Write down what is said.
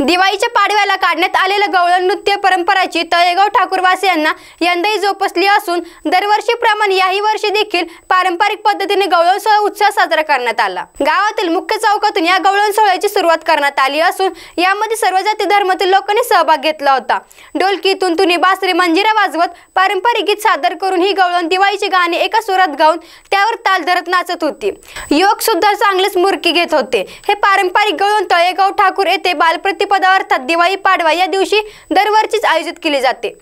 दिवाळीच्या पाडव्याला काढण्यात आलेलं गवळण नृत्य परंपराची तळेगाव यांना यंदाही जोपसली असून दरवर्षी दरवर्षीप्रमाणे याही वर्षी देखील पारंपरिक पद्धतीने गवळण सोहळा उत्साह साजरा करण्यात आला गावातील मुख्य चौकातून या गवळण सोहळ्याची सुरुवात करण्यात आली असून यामध्ये सर्व जाती धर्मातील लोकांनी सहभाग घेतला होता ढोलकी तुंतुनी बासरी मंजिरा वाजवत पारंपरिक गीत सादर करून ही गवळण दिवाळीची गाणे एका सुरात गाऊन त्यावर ताल धरत नाचत होती युवक सुद्धा चांगलेच मुरकी घेत होते हे पारंपरिक गवळण तळेगाव ठाकूर येथे बालप्रति पदार्थ दिवाळी पाडवा या दिवशी दरवर्षीच आयोजित केली जाते